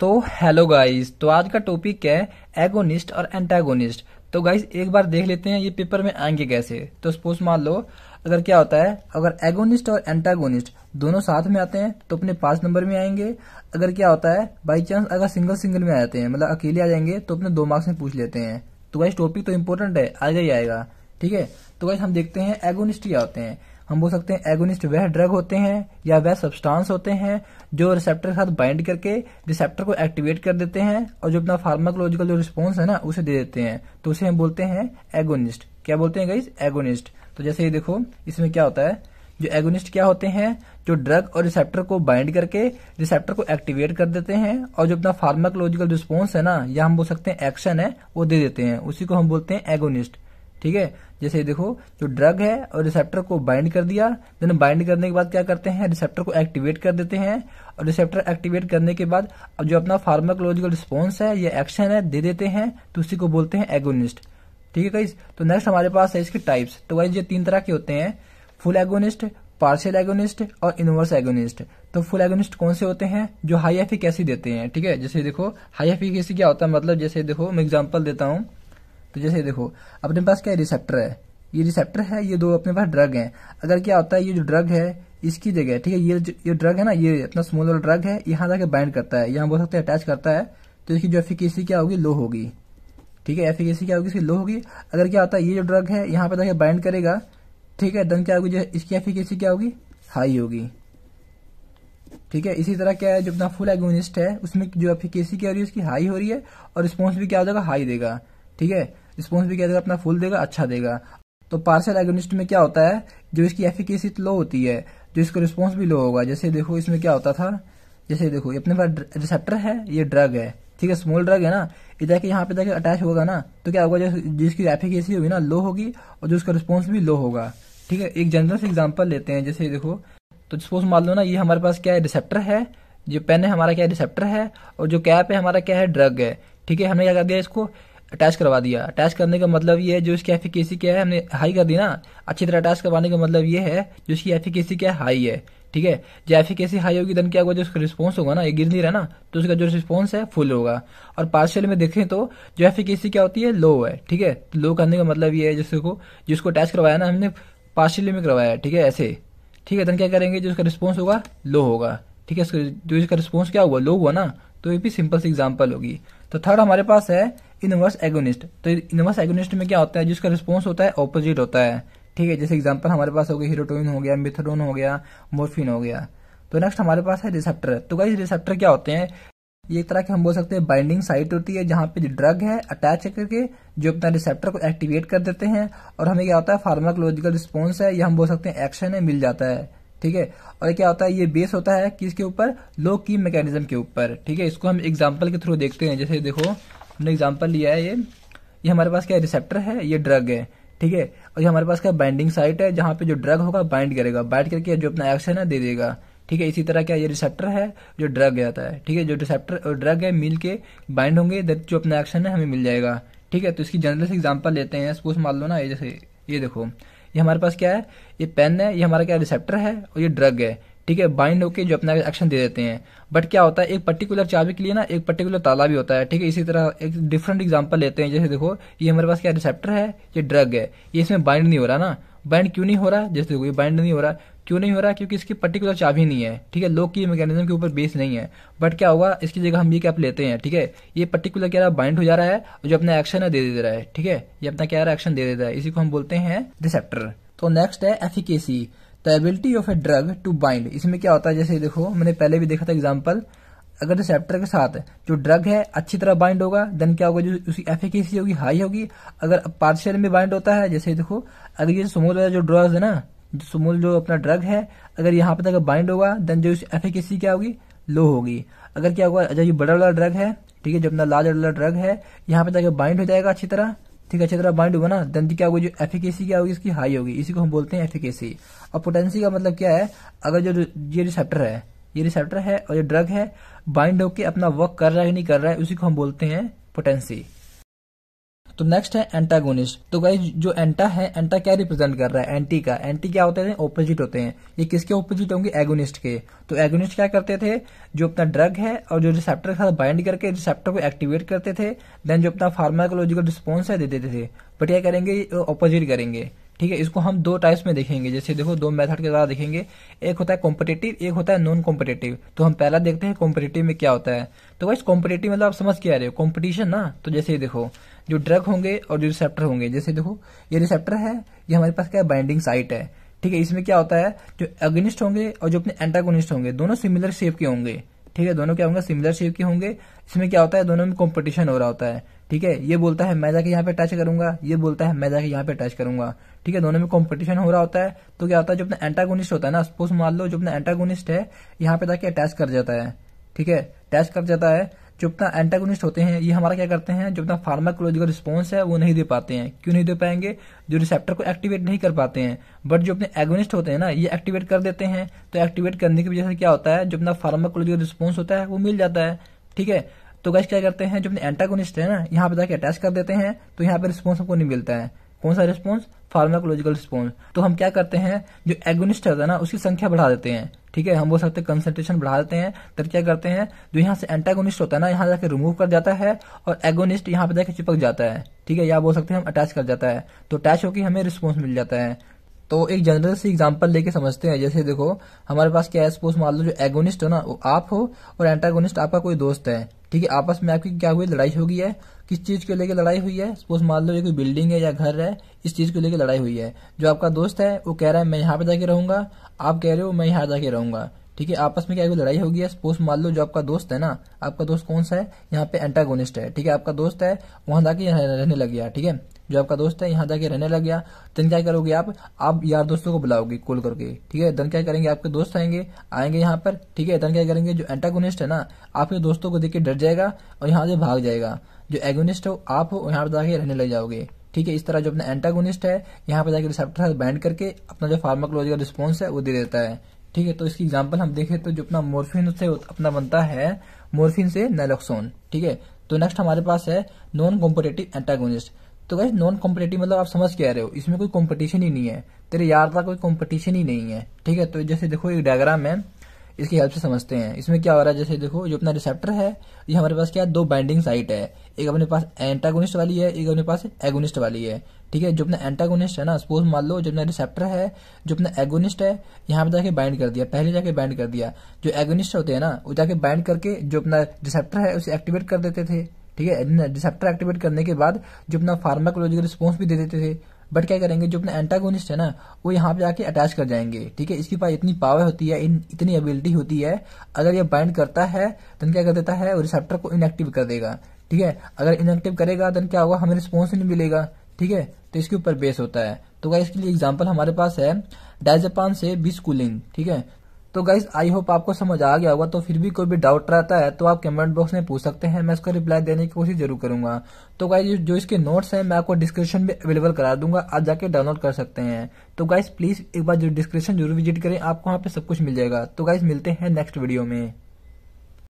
तो hello guys तो आज का टॉपिक है एगोनिस्ट और एंटागोनिस्ट तो गाइस एक बार देख लेते हैं ये पेपर में आएंगे कैसे तो सपोज मान लो अगर क्या होता है अगर एगोनिस्ट और एंटागोनिस्ट दोनों साथ में आते हैं तो अपने पांच नंबर में आएंगे अगर क्या होता है बाई चांस अगर सिंगल सिंगल में आ जाते हैं मतलब अकेले आ जाएंगे तो अपने दो मार्क्स में पूछ लेते हैं तो गाइस टॉपिक तो इम्पोर्टेंट है आएगा ही आएगा ठीक है तो गाइस हम देखते हैं एगोनिस्ट क्या होते हैं हम बोल सकते हैं एगोनिस्ट वह ड्रग होते हैं या वह सब्सटेंस होते हैं जो रिसेप्टर के साथ बाइंड करके रिसेप्टर को एक्टिवेट कर देते हैं और जो अपना फार्माकोलॉजिकल जो रिस्पॉन्स है ना उसे दे देते हैं तो उसे हम बोलते हैं एगोनिस्ट क्या बोलते हैं गाइज एगोनिस्ट तो जैसे ये देखो इसमें क्या होता है जो एगोनिस्ट क्या होते हैं जो ड्रग और रिसेप्टर को बाइंड करके रिसेप्टर को एक्टिवेट कर देते हैं और जो अपना फार्माकोलॉजिकल रिस्पॉन्स है ना या हम बोल सकते हैं एक्शन है वो दे देते हैं उसी को हम बोलते हैं एगोनिस्ट ठीक है जैसे देखो जो ड्रग है और रिसेप्टर को बाइंड कर दिया देन बाइंड करने के बाद क्या करते हैं रिसेप्टर को एक्टिवेट कर देते हैं और रिसेप्टर एक्टिवेट करने के बाद अब जो अपना फार्माकोलॉजिकल रिस्पॉन्स है या एक्शन है दे देते हैं तो उसी को बोलते हैं एगोनिस्ट ठीक है गाइज तो नेक्स्ट हमारे पास है इसके टाइप्स तो गाइज ये तीन तरह के होते हैं फुल एगोनिस्ट पार्शियल एगोनिस्ट और इनवर्स एगोनिस्ट तो फुल एगोनिस्ट कौन से होते हैं जो हाई एफिक देते हैं ठीक है जैसे देखो हाई एफिक क्या होता है मतलब जैसे देखो मैं एग्जाम्पल देता हूँ तो जैसे देखो अपने पास क्या रिसेप्टर है ये रिसेप्टर है ये दो अपने पास ड्रग है अगर क्या होता है ये जो ड्रग है इसकी जगह ठीक है ये ये ड्रग है ना ये अपना स्मॉल वाला ड्रग है यहाँ जाके बाइंड करता है यहाँ बोल सकते हैं अटैच करता है तो इसकी जो एफिकेसी क्या होगी लो होगी ठीक है एफिकेसी क्या होगी इसकी लो होगी अगर क्या होता है ये जो ड्रग है यहाँ पर जाके बाइंड करेगा ठीक है दन क्या होगी जो इसकी एफिकेसी क्या होगी हाई होगी ठीक है इसी तरह क्या है जो अपना फुल एगोनिस्ट है उसमें जो एफिकेसी क्या हो रही है उसकी हाई हो रही है और रिस्पॉन्स भी क्या हो जाएगा हाई देगा ठीक है रिस्पॉन्स भी क्या देगा अपना फुल देगा अच्छा देगा तो पार्सल एगोनिस्ट में क्या होता है जो इसकी एफिकेसी लो होती है जो इसका रिस्पॉन्स भी लो होगा जैसे देखो इसमें क्या होता था जैसे देखो ये अपने पास रिसेप्टर है ये ड्रग है ठीक है स्मॉल ड्रग है ना ये जाके यहाँ पे जाके अटैच होगा ना तो क्या होगा जिसकी एफिकेसी होगी ना लो होगी और जो उसका रिस्पॉन्स भी लो होगा ठीक है एक जनरल से एग्जाम्पल लेते हैं जैसे देखो तो सपोज मान लो ना ये हमारे पास क्या है रिसेप्टर है जो पेन है हमारा क्या है रिसेप्टर है और जो कैप है हमारा क्या है ड्रग है ठीक है हमने क्या कर दिया इसको अटैच करवा दिया अटैच करने का मतलब ये है जो इसकी एफिकेसी क्या है हमने हाई कर दी ना अच्छी तरह अटैच करवाने का मतलब ये है जो इसकी एफिकेसी क्या है हाई है ठीक है जो एफिकेसी हाई होगी देन क्या होगा जो उसका रिस्पॉन्स होगा ना ये गिर नहीं रहा ना तो उसका जो रिस्पॉन्स है फुल होगा और पार्शियल में देखें तो जो एफिकेसी क्या होती है लो है ठीक है तो लो करने का मतलब ये है जिसको को जिसको अटैच करवाया ना हमने पार्शियल में करवाया ठीक है ऐसे ठीक है देन क्या करेंगे जो उसका रिस्पॉन्स होगा लो होगा ठीक है जो इसका रिस्पॉन्स क्या हुआ लो हुआ ना तो ये भी सिंपल सी एग्जाम्पल होगी तो थर्ड हमारे पास है इनवर्स एगोनिस्ट तो इनवर्स एगोनिस्ट में क्या होता है जिसका रिस्पॉन्स होता है ऑपोजिट होता है ठीक है जैसे एग्जाम्पल हमारे पास हो गया हीरोटोइन हो गया मिथोडोन हो गया मोर्फिन हो गया तो नेक्स्ट हमारे पास है रिसेप्टर तो कई रिसेप्टर क्या होते हैं ये एक तरह के हम बोल सकते हैं बाइंडिंग साइट होती है जहां पे जो ड्रग है अटैच करके जो अपना रिसेप्टर को एक्टिवेट कर देते हैं और हमें क्या होता है फार्माकोलॉजिकल रिस्पॉन्स है या हम बोल सकते हैं एक्शन है मिल जाता है ठीक है और क्या होता है ये बेस होता है किसके ऊपर लो की मैकेनिज्म के ऊपर ठीक है इसको हम एग्जाम्पल के थ्रू देखते हैं जैसे देखो हमने एग्जाम्पल लिया है ये ये हमारे पास क्या रिसेप्टर है ये ड्रग है ठीक है और ये हमारे पास क्या बाइंडिंग साइट है जहां पे जो ड्रग होगा बाइंड करेगा बाइंड करके जो अपना एक्शन है दे देगा ठीक है इसी तरह क्या ये रिसेप्टर है जो ड्रग आता है ठीक है जो रिसेप्टर और ड्रग है मिल के बाइंड होंगे जो अपना एक्शन है हमें मिल जाएगा ठीक है तो इसकी जनरल से एग्जाम्पल लेते हैं सपोज मान लो ना ये जैसे ये देखो ये हमारे पास क्या है ये पेन है ये हमारा क्या रिसेप्टर है और ये ड्रग है ठीक है बाइंड होके जो अपना एक्शन दे देते हैं बट क्या होता है एक पर्टिकुलर चाबी के लिए ना एक पर्टिकुलर ताला भी होता है ठीक है इसी तरह एक डिफरेंट एग्जांपल लेते हैं जैसे देखो ये हमारे पास क्या रिसेप्टर है ये ड्रग है ये इसमें बाइंड नहीं हो रहा ना बाइंड क्यों नहीं हो रहा जैसे देखो ये बाइंड नहीं हो रहा क्यों नहीं हो रहा क्योंकि इसकी पर्टिकुलर चाबी नहीं है ठीक है लोग की मैकेनिज्म के ऊपर बेस नहीं है बट क्या होगा इसकी जगह हम ये कैप लेते हैं ठीक है ये पर्टिकुलर क्या बाइंड हो जा रहा है और जो अपना एक्शन है दे दे रहा है ठीक है ये अपना क्या एक्शन दे देता है इसी को हम बोलते हैं रिसेप्टर तो नेक्स्ट है efficacy the ability of a drug to bind इसमें क्या होता है जैसे देखो हमने पहले भी देखा था एग्जाम्पल अगर रिसेप्टर के साथ जो ड्रग है अच्छी तरह बाइंड होगा देन क्या होगा जो उसकी एफिकेसी होगी हाई होगी अगर पार्शियल में बाइंड होता है जैसे देखो अगर ये समूल वाला जो ड्रग्स है ना समूल जो अपना ड्रग है अगर यहाँ पे अगर बाइंड होगा देन जो उसकी एफिकेसी क्या होगी लो होगी अगर क्या होगा जो ये बड़ा वाला ड्रग है ठीक है जो अपना लार्ज वाला ड्रग है यहाँ पे जाकर बाइंड हो जाएगा अच्छी तरह ठीक है अच्छी तरह बाइंड हुआ ना देन क्या होगी जो एफिकेसी क्या होगी इसकी हाई होगी इसी को हम बोलते हैं एफिकेसी और पोटेंसी का मतलब क्या है अगर जो ये रिसेप्टर है ये रिसेप्टर है और ये ड्रग है बाइंड होकर अपना वर्क कर रहा है कि नहीं कर रहा है उसी को हम बोलते हैं पोटेंसी तो नेक्स्ट है एंटागोनिस्ट तो गाइज जो एंटा है एंटा क्या रिप्रेजेंट कर रहा है एंटी का एंटी क्या होते हैं ओपोजिट होते हैं ये किसके ओपोजिट होंगे एगोनिस्ट के तो एगोनिस्ट क्या करते थे जो अपना ड्रग है और जो रिसेप्टर के साथ बाइंड करके रिसेप्टर को एक्टिवेट करते थे देन जो अपना फार्माकोलॉजिकल रिस्पॉन्स है दे देते थे बट क्या करेंगे ओपोजिट करेंगे ठीक है इसको हम दो टाइप्स में देखेंगे जैसे देखो दो मेथड के द्वारा देखेंगे एक होता है कॉम्पिटेटिव एक होता है नॉन कॉम्पिटेटिव तो हम पहला देखते हैं कॉम्पिटेटिव में क्या होता है तो वैसे कॉम्पिटेटिव मतलब आप समझ के आ रहे हो कॉम्पिटिशन ना तो जैसे ये देखो जो ड्रग होंगे और जो रिसेप्टर होंगे जैसे देखो ये रिसेप्टर है ये हमारे पास क्या है बाइंडिंग साइट है ठीक है इसमें क्या होता है जो एगनिस्ट होंगे और जो अपने एंटागोनिस्ट होंगे दोनों सिमिलर शेप के होंगे ठीक है दोनों क्या होंगे सिमिलर शेप के होंगे इसमें क्या होता है दोनों में कॉम्पिटिशन हो रहा होता है ठीक है ये बोलता है मैं जाके यहाँ पे टच करूंगा ये बोलता है मैं जाके यहाँ पे टच करूंगा ठीक है दोनों में कंपटीशन हो रहा होता है तो क्या होता है जो अपना एंटागोनिस्ट होता है ना सपोज मान लो जो अपना एंटागोनिस्ट है यहाँ पे जाके अटैच कर जाता है ठीक है अटैच कर जाता है जो अपना एंटागोनिस्ट होते हैं ये हमारा क्या करते हैं जो अपना फार्माकोलॉजिकल रिस्पॉन्स है वो नहीं दे पाते हैं क्यों नहीं दे पाएंगे जो रिसेप्टर को एक्टिवेट नहीं कर पाते हैं बट जो अपने एगोनिस्ट होते हैं ना ये एक्टिवेट कर देते हैं तो एक्टिवेट करने की वजह से क्या होता है जो अपना फार्माकोलॉजिकल रिस्पॉन्स होता है वो मिल जाता है ठीक है तो गैस क्या करते हैं जो अपने एंटागोनिस्ट है ना यहाँ पे जाके अटैच कर देते हैं तो यहाँ पे रिस्पॉन्स हमको नहीं मिलता है कौन सा रिस्पॉन्स फार्माकोलॉजिकल रिस्पॉन्स तो हम क्या करते हैं जो एगोनिस्ट होता है ना उसकी संख्या बढ़ा देते हैं ठीक है हम बोल सकते हैं कंसंट्रेशन बढ़ा देते हैं तब क्या करते हैं जो यहाँ से एंटागोनिस्ट होता है ना यहाँ जाके रिमूव कर जाता है और एगोनिस्ट यहाँ पे जाके चिपक जाता है ठीक है या बोल सकते हैं हम अटैच कर जाता है तो अटैच होकर हमें रिस्पॉन्स मिल जाता है तो एक जनरल सी एग्जांपल लेके समझते हैं जैसे देखो हमारे पास क्या है सपोज मान लो जो एगोनिस्ट हो ना वो आप हो और एंटागोनिस्ट आपका कोई दोस्त है ठीक है आपस में आपकी क्या हुई लड़ाई होगी है किस चीज को लेकर लड़ाई हुई है सपोज मान लो ये कोई बिल्डिंग है या घर है इस चीज को लेकर लड़ाई हुई है जो आपका दोस्त है वो कह रहा है मैं यहाँ पे जाके रहूंगा आप कह रहे हो मैं यहाँ जाके रहूंगा ठीक है आपस में क्या कोई लड़ाई होगी है सपोज मान लो जो आपका दोस्त है ना आपका दोस्त कौन सा है यहाँ पे एंटागोनिस्ट है ठीक है आपका दोस्त है वहां जाके रहने लग गया ठीक है जो आपका दोस्त है यहाँ जाके रहने लग गया दिन क्या करोगे आप आप यार दोस्तों को बुलाओगे कॉल करके ठीक है देन क्या करेंगे आपके दोस्त आएंगे आएंगे यहाँ पर ठीक है देन क्या करेंगे जो एंटागोनिस्ट है ना आपके दोस्तों को देख के डर जाएगा और यहाँ से भाग जाएगा जो एगोनिस्ट हो आप हो यहाँ पर जाके रहने लग जाओगे ठीक है इस तरह जो अपना एंटागोनिस्ट है यहाँ पर जाके रिसेप्टर से बैंड करके अपना जो फार्माकोलॉजिकल रिस्पॉन्स है वो दे देता है ठीक है तो इसकी एग्जाम्पल हम देखें तो जो अपना मोर्फिन से अपना बनता है मोर्फिन से नेलोक्सोन ठीक है तो नेक्स्ट हमारे पास है नॉन कॉम्पिटेटिव एंटागोनिस्ट तो गैस नॉन कॉम्पिटेटिव मतलब आप समझ के आ रहे हो इसमें कोई कॉम्पिटिशन ही नहीं है तेरे यार का कोई कॉम्पिटिशन ही नहीं है ठीक है तो जैसे देखो एक डायग्राम है इसकी हेल्प से समझते हैं इसमें क्या हो रहा है जैसे देखो जो अपना रिसेप्टर है ये हमारे पास क्या है दो बाइंडिंग साइट है एक अपने पास एंटागोनिस्ट वाली है एक अपने पास एगोनिस्ट वाली है ठीक है जो अपना एंटागोनिस्ट है ना सपोज मान लो जो अपना रिसेप्टर है जो अपना एगोनिस्ट है यहाँ पे जाके बाइंड कर दिया पहले जाके बाइंड कर दिया जो एगोनिस्ट होते हैं ना वो जाके बाइंड करके जो अपना रिसेप्टर है उसे एक्टिवेट कर देते थे ठीक है रिसेप्टर एक्टिवेट करने के बाद जो अपना फार्माकोलॉजिकल रिस्पॉन्स भी दे देते थे बट क्या करेंगे जो अपना एंटागोनिस्ट है ना वो यहाँ पे आके अटैच कर जाएंगे ठीक है इसके पास इतनी पावर होती है इन इतनी एबिलिटी होती है अगर ये बाइंड करता है तो क्या कर देता है रिसेप्टर को इनएक्टिव कर देगा ठीक है अगर इनएक्टिव करेगा तो क्या होगा हमें रिस्पॉन्स नहीं मिलेगा ठीक है तो इसके ऊपर बेस होता है तो क्या इसके लिए एग्जाम्पल हमारे पास है डायजापान से बिस्कुलिंग ठीक है तो गाइज आई होप आपको समझ आ गया होगा तो फिर भी कोई भी डाउट रहता है तो आप कमेंट बॉक्स में पूछ सकते हैं मैं उसका रिप्लाई देने की कोशिश जरूर करूंगा तो गाइज जो इसके नोट्स हैं मैं आपको डिस्क्रिप्शन में अवेलेबल करा दूंगा आप जाके डाउनलोड कर सकते हैं तो गाइज प्लीज एक बार जो डिस्क्रिप्शन जरूर विजिट करें आपको वहाँ पे सब कुछ मिल जाएगा तो गाइज मिलते हैं नेक्स्ट वीडियो में